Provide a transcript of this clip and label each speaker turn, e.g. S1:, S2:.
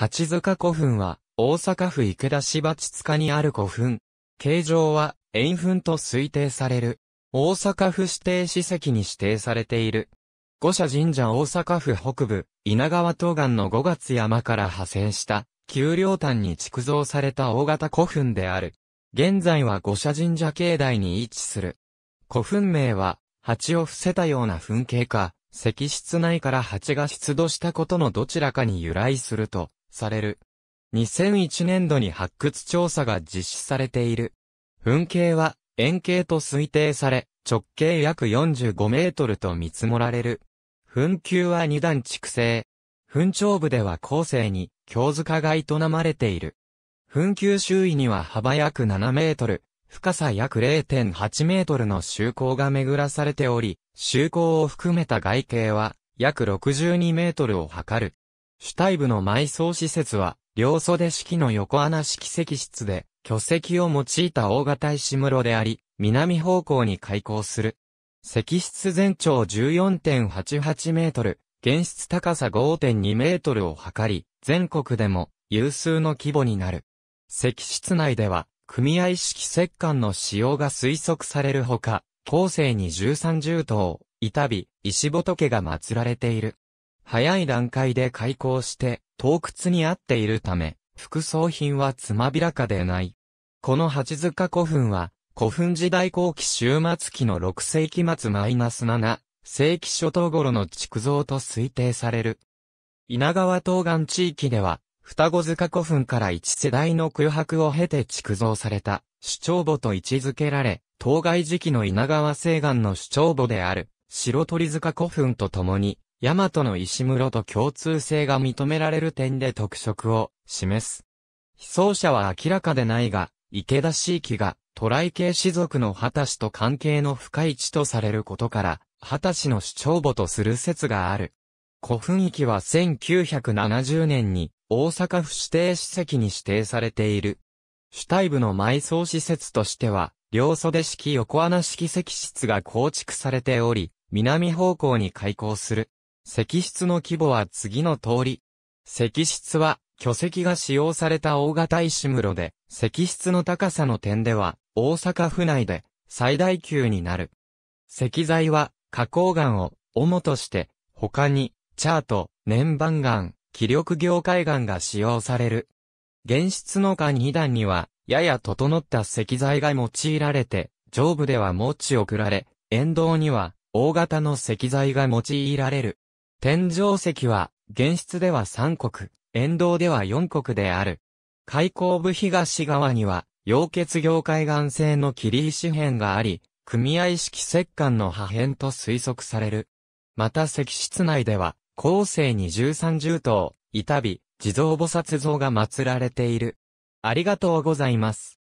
S1: 八塚古墳は、大阪府池田市八塚にある古墳。形状は、円墳と推定される。大阪府指定史跡に指定されている。五社神社大阪府北部、稲川東岸の五月山から派生した、丘陵端に築造された大型古墳である。現在は五社神社境内に位置する。古墳名は、蜂を伏せたような墳景か、石室内から蜂が出土したことのどちらかに由来するとされる。2001年度に発掘調査が実施されている。噴景は円形と推定され、直径約45メートルと見積もられる。噴球は二段畜成。噴頂部では後世に、京塚が営まれている。噴球周囲には幅約7メートル、深さ約0.8メートルの周口が巡らされており、周口を含めた外径は、約62メートルを測る。主体部の埋葬施設は、両袖式の横穴式石室で、巨石を用いた大型石室であり、南方向に開港する。石室全長14.88メートル、原室高さ5.2メートルを測り、全国でも有数の規模になる。石室内では、組合式石棺の使用が推測されるほか、後世に十三重頭、板火、石仏が祀られている。早い段階で開口して、洞窟に合っているため、副葬品はつまびらかでない。この八塚古墳は、古墳時代後期終末期の6世紀末マイナス -7 世紀初頭頃の築造と推定される。稲川東岸地域では、双子塚古墳から一世代の空白を経て築造された、主張墓と位置づけられ、当該時期の稲川西岸の主張墓である、白鳥塚古墳と共に、大和の石室と共通性が認められる点で特色を示す。被葬者は明らかでないが、池田市域がラ来系士族の二十歳と関係の深い地とされることから、二十歳の主張母とする説がある。古墳域は1970年に大阪府指定史跡に指定されている。主体部の埋葬施設としては、両袖式横穴式石室が構築されており、南方向に開港する。石室の規模は次の通り。石室は、巨石が使用された大型石室で、石室の高さの点では、大阪府内で、最大級になる。石材は、花崗岩を、主として、他に、チャート、年番岩、気力業界岩が使用される。原質の下2段には、やや整った石材が用いられて、上部では持ち送られ、沿道には、大型の石材が用いられる。天井石は、現質では3国、沿道では4国である。開口部東側には、溶血業海岸製の切石片があり、組合式石棺の破片と推測される。また石室内では、後世に十三重頭、板火、地蔵菩薩像が祀られている。ありがとうございます。